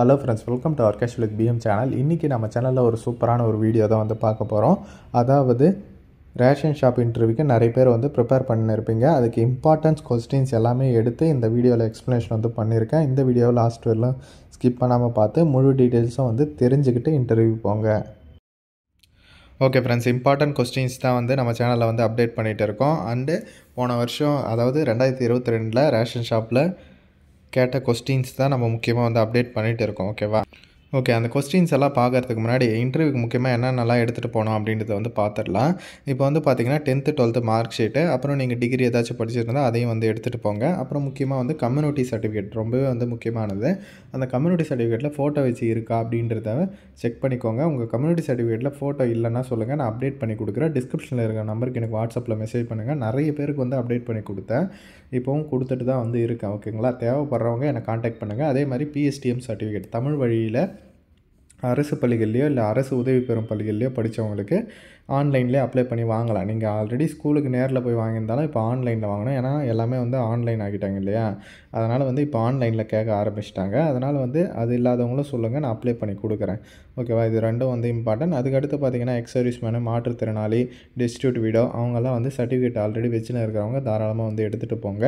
hello friends welcome to our cash with PM channel இன்றைக்கி நம்ம சேனலில் ஒரு சூப்பரான ஒரு வீடியோ தான் வந்து பார்க்க போகிறோம் அதாவது ரேஷன் ஷாப் இன்டர்வியூக்கு நிறைய பேர் வந்து ப்ரிப்பேர் பண்ணியிருப்பீங்க அதுக்கு இம்பார்ட்டன்ஸ் கொஸ்டின்ஸ் எல்லாமே எடுத்து இந்த வீடியோவில் எக்ஸ்ப்ளனேஷன் வந்து பண்ணியிருக்கேன் இந்த வீடியோ லாஸ்ட் வரலாம் ஸ்கிப் பண்ணாமல் பார்த்து முழு டீட்டெயில்ஸும் வந்து தெரிஞ்சுக்கிட்டு இன்டர்வியூ போங்க ஓகே ஃப்ரெண்ட்ஸ் இம்பார்ட்டன்ட் கொஸ்டின்ஸ் தான் வந்து நம்ம சேனலில் வந்து அப்டேட் பண்ணிகிட்டு இருக்கோம் அண்டு போன வருஷம் அதாவது ரெண்டாயிரத்தி இருபத்தி ரெண்டில் ரேஷன் ஷாப்பில் கேட்ட கொஸ்டின்ஸ் தான் நம்ம முக்கியமாக வந்து அப்டேட் பண்ணிகிட்டு இருக்கோம் ஓகேவா ஓகே அந்த கொஸ்டின்ஸ் எல்லாம் பார்க்கறதுக்கு முன்னாடி இன்டர்வியூக்கு முக்கியமாக என்னென்னலாம் எடுத்துகிட்டு போனோம் அப்படின்றத வந்து பார்த்துடலாம் இப்போ வந்து பார்த்தீங்கன்னா டென்த்து டுவெல்த்து மார்க் ஷீட்டு அப்புறம் நீங்கள் டிகிரி ஏதாச்சும் படிச்சிருந்தால் அதையும் வந்து எடுத்துகிட்டு போங்க அப்புறம் முக்கியமாக வந்து கம்யூனிட்டி சர்டிஃபிகேட் ரொம்பவே வந்து முக்கியமானது அந்த கம்யூனிட்டி சர்டிஃபிகேட்டில் ஃபோட்டோ வச்சு இருக்கா அப்படின்றத செக் பண்ணிக்கோங்க உங்கள் கம்யூனிட்டி சர்டிஃபிகேட்டில் ஃபோட்டோ இல்லைன்னா சொல்லுங்கள் நான் அப்டேட் பண்ணி கொடுக்குறேன் டிஸ்கிரிப்ஷனில் இருக்க நம்பருக்கு எனக்கு வாட்ஸ்அப்பில் மெசேஜ் பண்ணுங்கள் நிறைய பேருக்கு வந்து அப்டேட் பண்ணி கொடுத்தேன் இப்போவும் கொடுத்துட்டு தான் வந்து இருக்கேன் ஓகேங்களா தேவைப்படுறவங்க என்னை காண்டாக்ட் பண்ணுங்கள் அதே மாதிரி பிஎஸ்டிஎம் சர்டிஃபிகேட் தமிழ் வழியில் அரசு பள்ளிகள்லையோ இல்லை அரசு உதவி பெறும் பள்ளிகள்லையோ படித்தவங்களுக்கு ஆன்லைன்லேயே அப்ளை பண்ணி வாங்கலாம் நீங்கள் ஆல்ரெடி ஸ்கூலுக்கு நேரில் போய் வாங்கியிருந்தாலும் இப்போ ஆன்லைனில் வாங்கணும் ஏன்னா எல்லாமே வந்து ஆன்லைன் ஆகிட்டாங்க இல்லையா அதனால் வந்து இப்போ ஆன்லைனில் கேட்க ஆரம்பிச்சிட்டாங்க அதனால் வந்து அது இல்லாதவங்களும் சொல்லுங்கள் நான் அப்ளை பண்ணி கொடுக்குறேன் ஓகேவா இது ரெண்டும் வந்து இம்பார்ட்டன்ட் அதுக்கடுத்து பார்த்திங்கன்னா எக்ஸ் சர்வீஸ் மேனு மாற்றுத்திறனாளி டிஸ்ட்ரிபியூட் வீடோ அவங்கெல்லாம் வந்து சர்டிஃபிகேட் ஆல்ரெடி வச்சுன்னு இருக்கிறவங்க தாராளமாக வந்து எடுத்துகிட்டு போங்க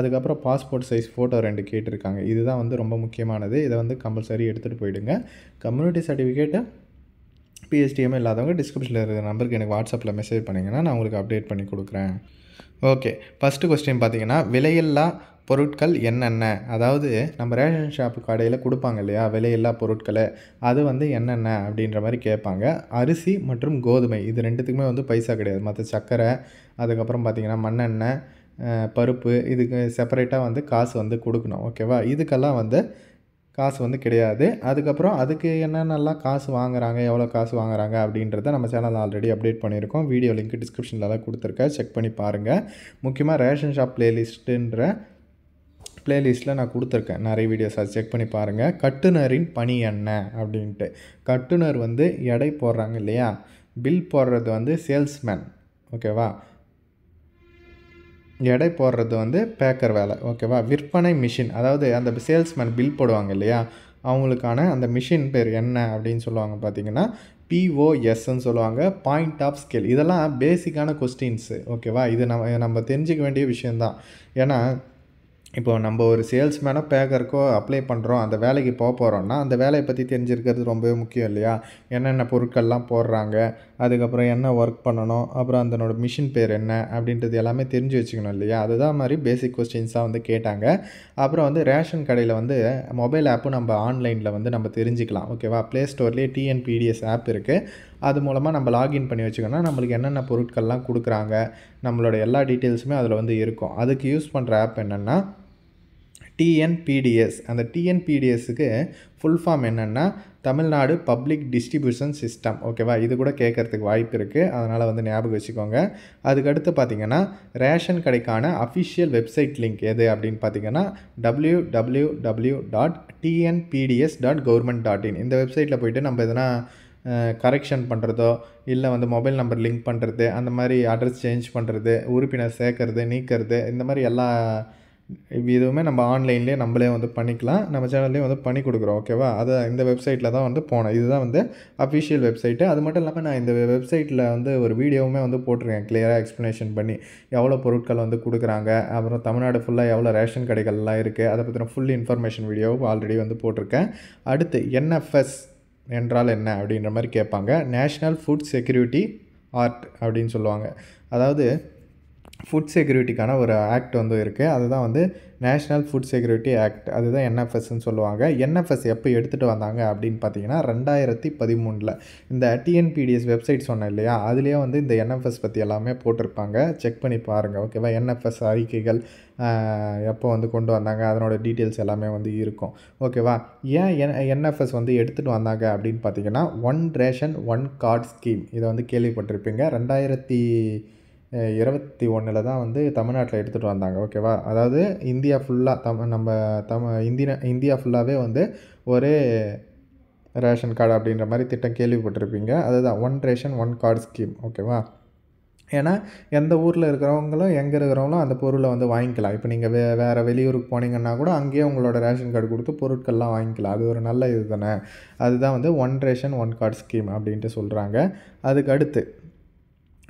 அதுக்கப்புறம் பாஸ்போர்ட் சைஸ் ஃபோட்டோ ரெண்டு கேட்டிருக்காங்க இதுதான் வந்து ரொம்ப முக்கியமானது இதை வந்து கம்பல்சரி எடுத்துகிட்டு போயிடுங்க கம்யூனிட்டி சர்டிஃபிகேட்டு பிஹெச்டிஎம்ஏ இல்லாதவங்க டிஸ்கிரிப்ஷனில் இருக்கிற நம்பருக்கு எனக்கு வாட்ஸ்அப்பில் மெசேஜ் பண்ணிங்கன்னா நான் உங்களுக்கு அப்டேட் பண்ணி கொடுக்குறேன் ஓகே ஃபஸ்ட்டு கொஸ்டின் பார்த்தீங்கன்னா விலையில்லா பொருட்கள் என்னென்ன அதாவது நம்ம ரேஷன் ஷாப்பு கடையில் கொடுப்பாங்க இல்லையா விலையில்லா பொருட்களை அது வந்து என்னென்ன அப்படின்ற மாதிரி கேட்பாங்க அரிசி மற்றும் கோதுமை இது ரெண்டுத்துக்குமே வந்து பைசா கிடையாது மற்ற சர்க்கரை அதுக்கப்புறம் பார்த்திங்கன்னா மண்ணெண்ணெய் பருப்பு இதுக்கு செப்பரேட்டாக வந்து காசு வந்து கொடுக்கணும் ஓகேவா இதுக்கெல்லாம் வந்து காசு வந்து கிடையாது அதுக்கப்புறம் அதுக்கு என்னென்னலாம் காசு வாங்குறாங்க எவ்வளோ காசு வாங்குறாங்க அப்படின்றத நம்ம சேனல் ஆல்ரெடி அப்டேட் பண்ணியிருக்கோம் வீடியோ லிங்க் டிஸ்கிரிப்ஷன்லலாம் கொடுத்துருக்கேன் செக் பண்ணி பாருங்கள் முக்கியமாக ரேஷன் ஷாப் ப்ளேலிஸ்ட்டுன்ற ப்ளேலிஸ்ட்டில் நான் கொடுத்துருக்கேன் நிறைய வீடியோஸ் அதை செக் பண்ணி பாருங்கள் கட்டுனரின் பணி என்ன அப்படின்ட்டு கட்டுனர் வந்து எடை போடுறாங்க இல்லையா பில் போடுறது வந்து சேல்ஸ்மேன் ஓகேவா எடை போடுறது வந்து பேக்கர் வேலை ஓகேவா விற்பனை மிஷின் அதாவது அந்த சேல்ஸ்மேன் பில் போடுவாங்க இல்லையா அவங்களுக்கான அந்த மிஷின் பேர் என்ன அப்படின்னு சொல்லுவாங்க பார்த்தீங்கன்னா பிஓஎஸ்ன்னு சொல்லுவாங்க பாயிண்ட் ஆஃப் ஸ்கேல் இதெல்லாம் பேசிக்கான கொஸ்டின்ஸு ஓகேவா இது நம்ம நம்ம தெரிஞ்சிக்க வேண்டிய விஷயந்தான் ஏன்னா இப்போ நம்ம ஒரு சேல்ஸ்மேனோ பேக்கருக்கோ அப்ளை பண்ணுறோம் அந்த வேலைக்கு போக போகிறோன்னா அந்த வேலையை பற்றி தெரிஞ்சிருக்கிறது ரொம்பவே முக்கியம் இல்லையா என்னென்ன பொருட்கள்லாம் போடுறாங்க அதுக்கப்புறம் என்ன ஒர்க் பண்ணணும் அப்புறம் அதனோட மிஷின் பேர் என்ன அப்படின்றது எல்லாமே தெரிஞ்சு வச்சுக்கணும் இல்லையா அதுதான் மாதிரி பேசிக் கொஸ்டின்ஸாக வந்து கேட்டாங்க அப்புறம் வந்து ரேஷன் கடையில் வந்து மொபைல் ஆப்பும் நம்ம ஆன்லைனில் வந்து நம்ம தெரிஞ்சுக்கலாம் ஓகேவா ப்ளே ஸ்டோர்லேயே டிஎன்பிடிஎஸ் ஆப் இருக்குது அது மூலமாக நம்ம லாகின் பண்ணி வச்சுக்கோன்னா நம்மளுக்கு என்னென்ன பொருட்கள்லாம் கொடுக்குறாங்க நம்மளோட எல்லா டீட்டெயில்ஸுமே அதில் வந்து இருக்கும் அதுக்கு யூஸ் பண்ணுற ஆப் என்னென்னா டிஎன்பிடிஎஸ் அந்த டிஎன்பிடிஎஸ்க்கு ஃபுல் ஃபார்ம் என்னென்னா தமிழ்நாடு பப்ளிக் டிஸ்ட்ரிபியூஷன் சிஸ்டம் ஓகேவா இது கூட கேட்குறதுக்கு வாய்ப்பு இருக்குது அதனால் வந்து ஞாபகம் வச்சுக்கோங்க அதுக்கடுத்து பார்த்திங்கன்னா ரேஷன் கடைக்கான அஃபிஷியல் வெப்சைட் லிங்க் எது அப்படின்னு பார்த்தீங்கன்னா W W W dot TNPDS dot government dot in இந்த வெப்சைட்டில் போய்ட்டு நம்ம எதனா கரெக்ஷன் பண்ணுறதோ இல்லை வந்து மொபைல் நம்பர் லிங்க் பண்ணுறது அந்த மாதிரி அட்ரஸ் சேஞ்ச் பண்ணுறது உறுப்பினர் சேர்க்கறது நீக்கிறது இந்த மாதிரி எல்லா இதுவுமே நம்ம ஆன்லைன்லேயே நம்மளே வந்து பண்ணிக்கலாம் நம்ம சேனல்லேயே வந்து பண்ணி கொடுக்குறோம் ஓகேவா அதை இந்த வெப்சைட்டில் தான் வந்து போனேன் இதுதான் வந்து அஃபிஷியல் வெப்சைட்டு அது மட்டும் இல்லாமல் நான் இந்த வெப்சைட்டில் வந்து ஒரு வீடியோவுமே வந்து போட்டிருக்கேன் கிளியராக எக்ஸ்ப்ளனேஷன் பண்ணி எவ்வளோ பொருட்கள் வந்து கொடுக்குறாங்க அப்புறம் தமிழ்நாடு ஃபுல்லாக எவ்வளோ ரேஷன் கடைகள்லாம் இருக்குது அதை பற்றின ஃபுல் இன்ஃபர்மேஷன் வீடியோவும் ஆல்ரெடி வந்து போட்டிருக்கேன் அடுத்து என்எஃப்எஸ் என்றால் என்ன அப்படின்ற மாதிரி கேட்பாங்க நேஷ்னல் ஃபுட் செக்யூரிட்டி ஆர்ட் அப்படின்னு சொல்லுவாங்க அதாவது ஃபுட் செக்யூரிட்டிக்கான ஒரு ஆக்ட் வந்து இருக்குது அதுதான் வந்து நேஷ்னல் ஃபுட் செக்யூரிட்டி ஆக்ட் அதுதான் என்எஃப்எஸ்ன்னு சொல்லுவாங்க என்எஃப்எஸ் எப்போ எடுத்துகிட்டு வந்தாங்க அப்படின்னு பார்த்தீங்கன்னா ரெண்டாயிரத்தி பதிமூணில் இந்த டிஎன்பிடிஎஸ் வெப்சைட் சொன்னேன் இல்லையா அதுலேயே வந்து இந்த என்எஃப்எஸ் பற்றி எல்லாமே போட்டிருப்பாங்க செக் பண்ணி பாருங்கள் ஓகேவா என்எஃப்எஸ் அறிக்கைகள் எப்போ வந்து கொண்டு வந்தாங்க அதனோட டீட்டெயில்ஸ் எல்லாமே வந்து இருக்கும் ஓகேவா ஏன் என் என்எஃப்எஸ் வந்து எடுத்துகிட்டு வந்தாங்க அப்படின்னு பார்த்தீங்கன்னா one ration one card scheme இதை வந்து கேள்விப்பட்டிருப்பீங்க ரெண்டாயிரத்தி இருபத்தி ஒன்றில் தான் வந்து தமிழ்நாட்டில் எடுத்துகிட்டு வந்தாங்க ஓகேவா அதாவது இந்தியா ஃபுல்லாக தம் நம்ம தம் இந்தியா இந்தியா ஃபுல்லாகவே வந்து ஒரே ரேஷன் கார்டு அப்படின்ற மாதிரி திட்டம் கேள்விப்பட்டிருப்பீங்க அதுதான் one ration one card scheme ஓகேவா ஏன்னா எந்த ஊரில் இருக்கிறவங்களும் எங்கே இருக்கிறவங்களும் அந்த பொருளை வந்து வாங்கிக்கலாம் இப்போ நீங்கள் வே வேறு வெளியூருக்கு போனீங்கன்னா கூட அங்கேயே உங்களோட ரேஷன் கார்டு கொடுத்து பொருட்கள்லாம் வாங்கிக்கலாம் அது ஒரு நல்ல இது தானே அதுதான் வந்து one ration one card scheme அப்படின்ட்டு சொல்கிறாங்க அதுக்கு அடுத்து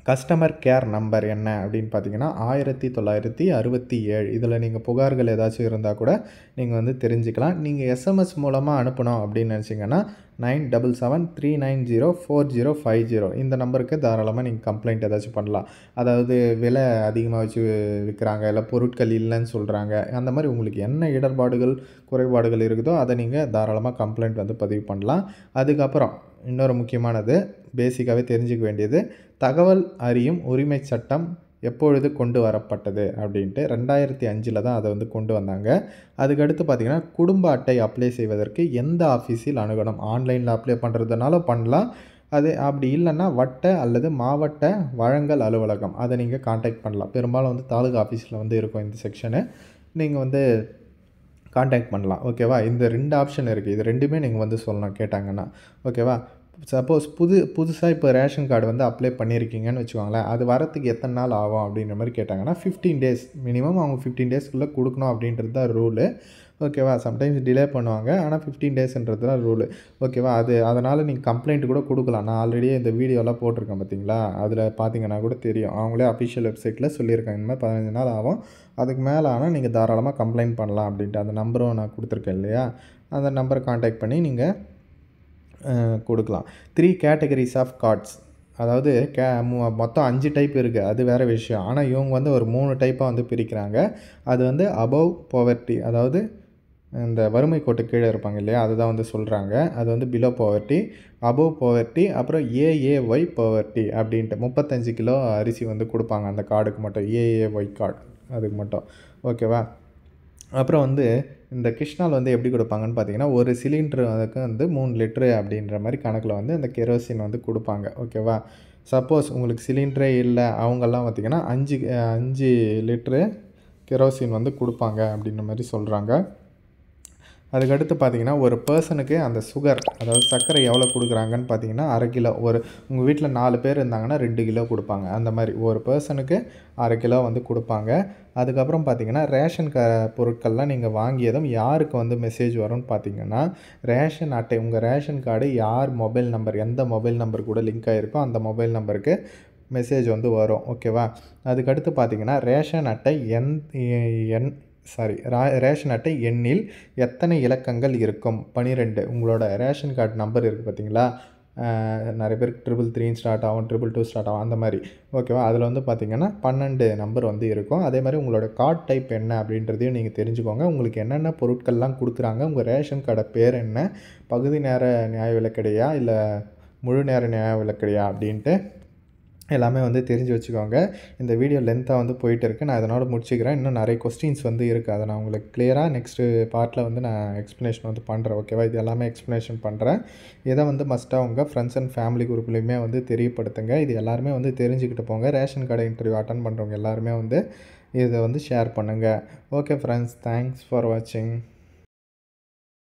கஸ்டமர் கேர் நம்பர் என்ன அப்படின்னு பார்த்தீங்கன்னா ஆயிரத்தி தொள்ளாயிரத்தி அறுபத்தி ஏழு இதில் நீங்கள் புகார்கள் ஏதாச்சும் இருந்தால் கூட நீங்கள் வந்து தெரிஞ்சுக்கலாம் நீங்கள் எஸ்எம்எஸ் மூலமாக அனுப்பணும் அப்படின்னு நினச்சிங்கன்னா nine double seven three nine zero four zero five zero இந்த நம்பருக்கு தாராளமாக நீங்கள் கம்ப்ளைண்ட் ஏதாச்சும் பண்ணலாம் அதாவது விலை அதிகமாக வச்சு விற்கிறாங்க இல்லை பொருட்கள் இல்லைன்னு சொல்கிறாங்க அந்த மாதிரி உங்களுக்கு என்ன இடர்பாடுகள் குறைபாடுகள் இருக்குதோ அதை நீங்கள் தாராளமாக கம்ப்ளைண்ட் வந்து பதிவு பண்ணலாம் அதுக்கப்புறம் இன்னொரு முக்கியமானது பேசிக்காகவே தெரிஞ்சுக்க வேண்டியது தகவல் அறியும் உரிமை சட்டம் எப்பொழுது கொண்டு வரப்பட்டது அப்படின்ட்டு ரெண்டாயிரத்தி அஞ்சில் தான் அதை வந்து கொண்டு வந்தாங்க அதுக்கடுத்து பார்த்திங்கன்னா குடும்ப அட்டை அப்ளை செய்வதற்கு எந்த ஆஃபீஸில் அணுகணும் ஆன்லைனில் அப்ளை பண்ணுறதுனால பண்ணலாம் அது அப்படி இல்லைன்னா வட்ட அல்லது மாவட்ட வழங்கல் அலுவலகம் அதை நீங்கள் காண்டாக்ட் பண்ணலாம் பெரும்பாலும் வந்து தாலுகா ஆஃபீஸில் வந்து இருக்கும் இந்த செக்ஷனு நீங்கள் வந்து காண்டாக்ட் பண்ணலாம் ஓகேவா இந்த ரெண்டு ஆப்ஷன் இருக்குது இது ரெண்டுமே நீங்கள் வந்து சொல்லலாம் கேட்டாங்கன்னா ஓகேவா சப்போஸ் புது புதுசாக இப்போ ரேஷன் கார்டு வந்து அப்ளை பண்ணியிருக்கீங்கன்னு வச்சுக்கோங்களேன் அது வரத்துக்கு எத்தனை நாள் ஆகும் அப்படின்ற மாதிரி கேட்டாங்கன்னா ஃபிஃப்டீன் டேஸ் மினிமம் அவங்க ஃபிஃப்டீன் டேஸ்க்குள்ளே கொடுக்கணும் அப்படின்றது தான் ரூலு ஓகேவா சம்டைம்ஸ் டிலே பண்ணுவாங்க ஆனால் ஃபிஃப்டீன் டேஸ்ன்றது தான் ரூலு ஓகேவா அது அதனால் நீங்கள் கம்ப்ளைண்ட் கூட கொடுக்கலாம் நான் ஆல்ரெடியே இந்த வீடியோலாம் போட்டிருக்கேன் பார்த்தீங்களா அதில் பார்த்தீங்கன்னா கூட தெரியும் அவங்களே அஃபிஷியல் வெப்சைட்டில் சொல்லியிருக்காங்க இந்த மாதிரி பதினஞ்சு நாள் ஆகும் அதுக்கு மேலே ஆனால் நீங்கள் தாராளமாக கம்ப்ளைண்ட் பண்ணலாம் அப்படின்ட்டு அந்த நம்பரும் நான் கொடுத்துருக்கேன் இல்லையா அந்த நம்பரை காண்டாக்ட் பண்ணி நீங்கள் கொடுக்கலாம் த்ரீ கேட்டகரிஸ் ஆஃப் கார்ட்ஸ் அதாவது கே மொத்தம் அஞ்சு டைப் இருக்குது அது வேறு விஷயம் ஆனால் இவங்க வந்து ஒரு மூணு டைப்பாக வந்து பிரிக்கிறாங்க அது வந்து அபவ் பவர்ட்டி அதாவது இந்த வறுமை கோட்டு கீழே இருப்பாங்க இல்லையா அதுதான் வந்து சொல்கிறாங்க அது வந்து பிலோ பவர்ட்டி அபவ் பவர்ட்டி அப்புறம் ஏஏஒய் பவர்ட்டி அப்படின்ட்டு முப்பத்தஞ்சு கிலோ அரிசி வந்து கொடுப்பாங்க அந்த கார்டுக்கு மட்டும் ஏஏஒய் கார்டு அதுக்கு மட்டும் ஓகேவா அப்புறம் வந்து இந்த கிருஷ்ணால் வந்து எப்படி கொடுப்பாங்கன்னு பார்த்தீங்கன்னா ஒரு சிலிண்ட்ரு அதுக்கு வந்து மூணு லிட்ரு அப்படின்ற மாதிரி கணக்கில் வந்து அந்த கெரோசின் வந்து கொடுப்பாங்க ஓகேவா சப்போஸ் உங்களுக்கு சிலிண்டரே இல்லை அவங்கெல்லாம் பார்த்திங்கன்னா அஞ்சு அஞ்சு லிட்ரு கெரோசின் வந்து கொடுப்பாங்க அப்படின்ற மாதிரி சொல்கிறாங்க அதுக்கடுத்து பார்த்தீங்கன்னா ஒரு பர்சனுக்கு அந்த சுகர் அதாவது சர்க்கரை எவ்வளோ கொடுக்குறாங்கன்னு பார்த்தீங்கன்னா அரை கிலோ ஒரு உங்கள் வீட்டில் நாலு பேர் இருந்தாங்கன்னா ரெண்டு கிலோ கொடுப்பாங்க அந்த மாதிரி ஒரு பர்சனுக்கு அரை கிலோ வந்து கொடுப்பாங்க அதுக்கப்புறம் பார்த்திங்கன்னா ரேஷன் க பொருட்கள்லாம் நீங்கள் வாங்கியதும் யாருக்கு வந்து மெசேஜ் வரும்னு பார்த்தீங்கன்னா ரேஷன் அட்டை உங்கள் ரேஷன் கார்டு யார் மொபைல் நம்பர் எந்த மொபைல் நம்பர் கூட லிங்க் ஆகிருக்கோ அந்த மொபைல் நம்பருக்கு மெசேஜ் வந்து வரும் ஓகேவா அதுக்கடுத்து பார்த்திங்கன்னா ரேஷன் அட்டை எந் என் சாரி ரா ரேஷன் அட்டை எண்ணில் எத்தனை இலக்கங்கள் இருக்கும் பன்னிரெண்டு உங்களோட ரேஷன் கார்டு நம்பர் இருக்குது பார்த்தீங்களா நிறைய பேருக்கு ட்ரிபிள் த்ரீன்னு ஸ்டார்ட் ஆகும் ட்ரிபிள் டூ ஸ்டார்ட் ஆகும் அந்த மாதிரி ஓகேவா அதில் வந்து பார்த்திங்கன்னா பன்னெண்டு நம்பர் வந்து இருக்கும் அதே மாதிரி உங்களோட கார்ட் டைப் என்ன அப்படின்றதையும் நீங்கள் தெரிஞ்சுக்கோங்க உங்களுக்கு என்னென்ன பொருட்கள்லாம் கொடுக்குறாங்க உங்கள் ரேஷன் கார்டை பேர் என்ன பகுதி நேர நியாய விலக்கடையா இல்லை முழு நேர நியாய விலக்கடையா அப்படின்ட்டு எல்லாமே வந்து தெரிஞ்சு வச்சுக்கோங்க இந்த வீடியோ லென்த்தாக வந்து போயிட்டு இருக்குது நான் இதனோட முடிச்சுக்கிறேன் இன்னும் நிறைய கொஸ்டின்ஸ் வந்து இருக்குது அதை நான் உங்களுக்கு கிளியராக நெக்ஸ்ட்டு பார்ட்டில் வந்து நான் எக்ஸ்ப்ளனேஷன் வந்து பண்ணுறேன் ஓகேவா இது எல்லாமே எக்ஸ்ப்ளனேஷன் பண்ணுறேன் இதை வந்து மஸ்ட்டாக உங்கள் ஃப்ரெண்ட்ஸ் அண்ட் ஃபேமிலி குரூப்லேயுமே வந்து தெரியப்படுத்துங்க இது எல்லாருமே வந்து தெரிஞ்சுக்கிட்டு போங்க ரேஷன் கடை இன்டர்வியூ அட்டன் பண்ணுறவங்க எல்லாருமே வந்து இதை வந்து ஷேர் பண்ணுங்கள் ஓகே ஃப்ரெண்ட்ஸ் தேங்க்ஸ் ஃபார் வாட்சிங்